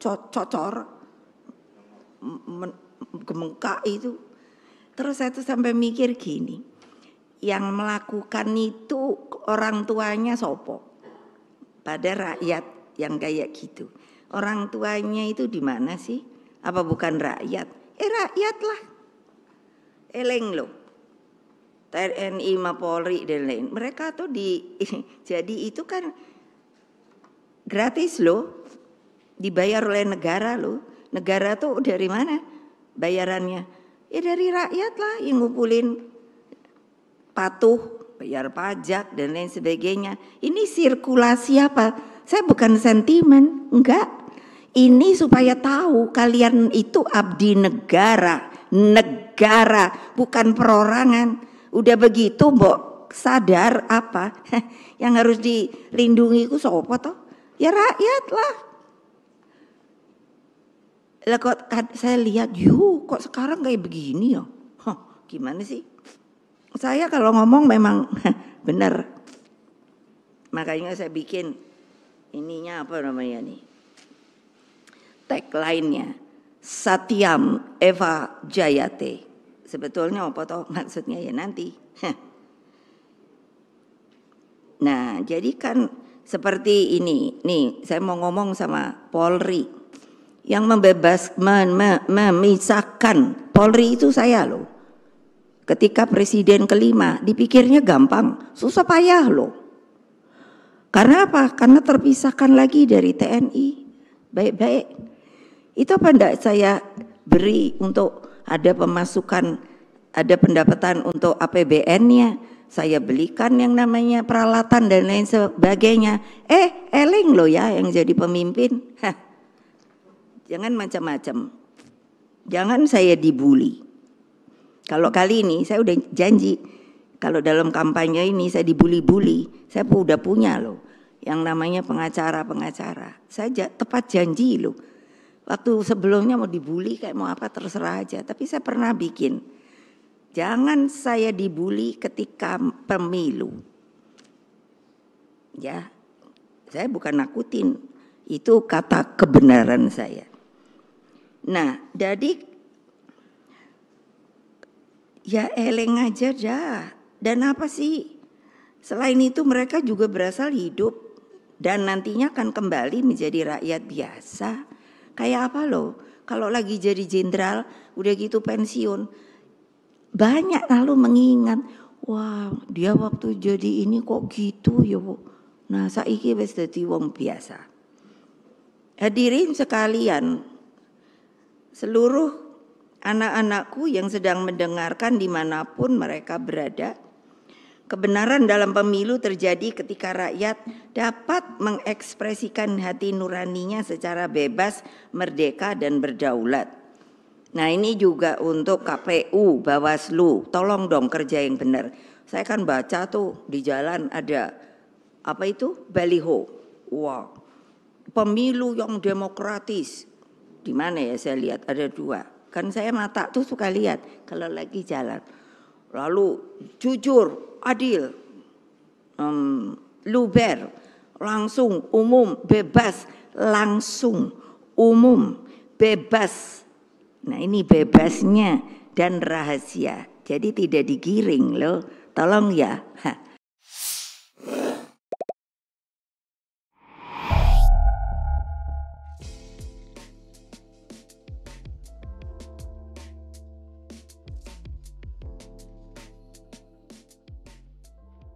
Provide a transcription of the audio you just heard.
cocor gemengkak itu terus saya tuh sampai mikir gini yang melakukan itu orang tuanya sopo pada rakyat yang kayak gitu orang tuanya itu di mana sih apa bukan rakyat eh rakyat lah eleng lo TNI Mapolri dan lain mereka tuh di jadi itu kan gratis loh dibayar oleh negara loh. Negara tuh dari mana bayarannya? Ya dari rakyat lah yang ngumpulin patuh, bayar pajak dan lain sebagainya. Ini sirkulasi apa? Saya bukan sentimen, enggak. Ini supaya tahu kalian itu abdi negara, negara bukan perorangan. Udah begitu mbok sadar apa? Yang harus dilindungi ku sopo toh? Ya rakyat lah lah kok saya lihat, yuh kok sekarang kayak begini ya? Huh, gimana sih? Saya kalau ngomong memang benar. Makanya saya bikin ininya apa namanya nih? Tagline-nya Satyam Eva Jayate. Sebetulnya apa toh maksudnya ya nanti. Nah, jadi kan seperti ini. Nih, saya mau ngomong sama Polri yang membebas mem, memisahkan Polri itu saya loh. Ketika presiden kelima dipikirnya gampang, susah payah loh. Karena apa? Karena terpisahkan lagi dari TNI. Baik-baik. Itu apa enggak saya beri untuk ada pemasukan, ada pendapatan untuk APBN-nya. Saya belikan yang namanya peralatan dan lain sebagainya. Eh, eling loh ya yang jadi pemimpin. Hah. Jangan macam-macam. Jangan saya dibully. Kalau kali ini saya udah janji kalau dalam kampanye ini saya dibully-bully, saya udah punya loh yang namanya pengacara-pengacara. Saya tepat janji loh. Waktu sebelumnya mau dibully kayak mau apa terserah aja, tapi saya pernah bikin. Jangan saya dibully ketika pemilu. Ya. Saya bukan nakutin. Itu kata kebenaran saya. Nah, jadi ya eleng aja dah. Dan apa sih? Selain itu mereka juga berasal hidup dan nantinya akan kembali menjadi rakyat biasa. Kayak apa loh? Kalau lagi jadi jenderal, udah gitu pensiun. Banyak lalu mengingat, wah dia waktu jadi ini kok gitu ya bu. Nah saiki wis jadi wong biasa. Hadirin sekalian, seluruh anak-anakku yang sedang mendengarkan dimanapun mereka berada. Kebenaran dalam pemilu terjadi ketika rakyat dapat mengekspresikan hati nuraninya secara bebas, merdeka, dan berdaulat. Nah ini juga untuk KPU, Bawaslu, tolong dong kerja yang benar. Saya kan baca tuh di jalan ada apa itu baliho, wow, pemilu yang demokratis, di mana ya saya lihat ada dua. Kan saya mata tuh suka lihat kalau lagi jalan. Lalu jujur, adil, um, luber, langsung, umum, bebas, langsung, umum, bebas. Nah ini bebasnya dan rahasia. Jadi tidak digiring loh. Tolong ya. Hah.